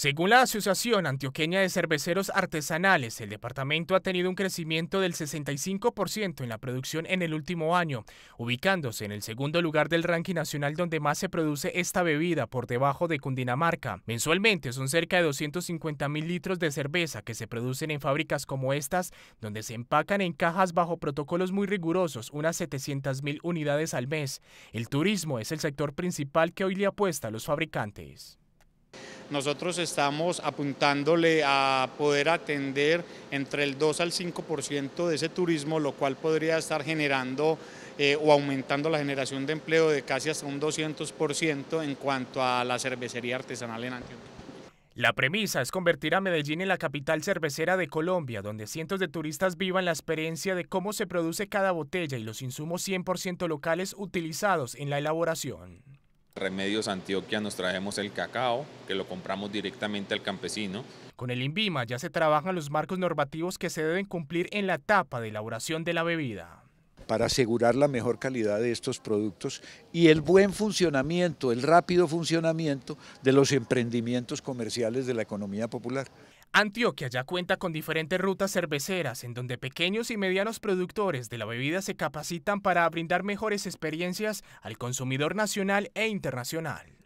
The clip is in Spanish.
Según la Asociación Antioqueña de Cerveceros Artesanales, el departamento ha tenido un crecimiento del 65% en la producción en el último año, ubicándose en el segundo lugar del ranking nacional donde más se produce esta bebida por debajo de Cundinamarca. Mensualmente son cerca de 250 mil litros de cerveza que se producen en fábricas como estas, donde se empacan en cajas bajo protocolos muy rigurosos unas 700 mil unidades al mes. El turismo es el sector principal que hoy le apuesta a los fabricantes. Nosotros estamos apuntándole a poder atender entre el 2 al 5% de ese turismo, lo cual podría estar generando eh, o aumentando la generación de empleo de casi hasta un 200% en cuanto a la cervecería artesanal en Antioquia. La premisa es convertir a Medellín en la capital cervecera de Colombia, donde cientos de turistas vivan la experiencia de cómo se produce cada botella y los insumos 100% locales utilizados en la elaboración. Remedios Antioquia nos traemos el cacao, que lo compramos directamente al campesino. Con el INVIMA ya se trabajan los marcos normativos que se deben cumplir en la etapa de elaboración de la bebida para asegurar la mejor calidad de estos productos y el buen funcionamiento, el rápido funcionamiento de los emprendimientos comerciales de la economía popular. Antioquia ya cuenta con diferentes rutas cerveceras en donde pequeños y medianos productores de la bebida se capacitan para brindar mejores experiencias al consumidor nacional e internacional.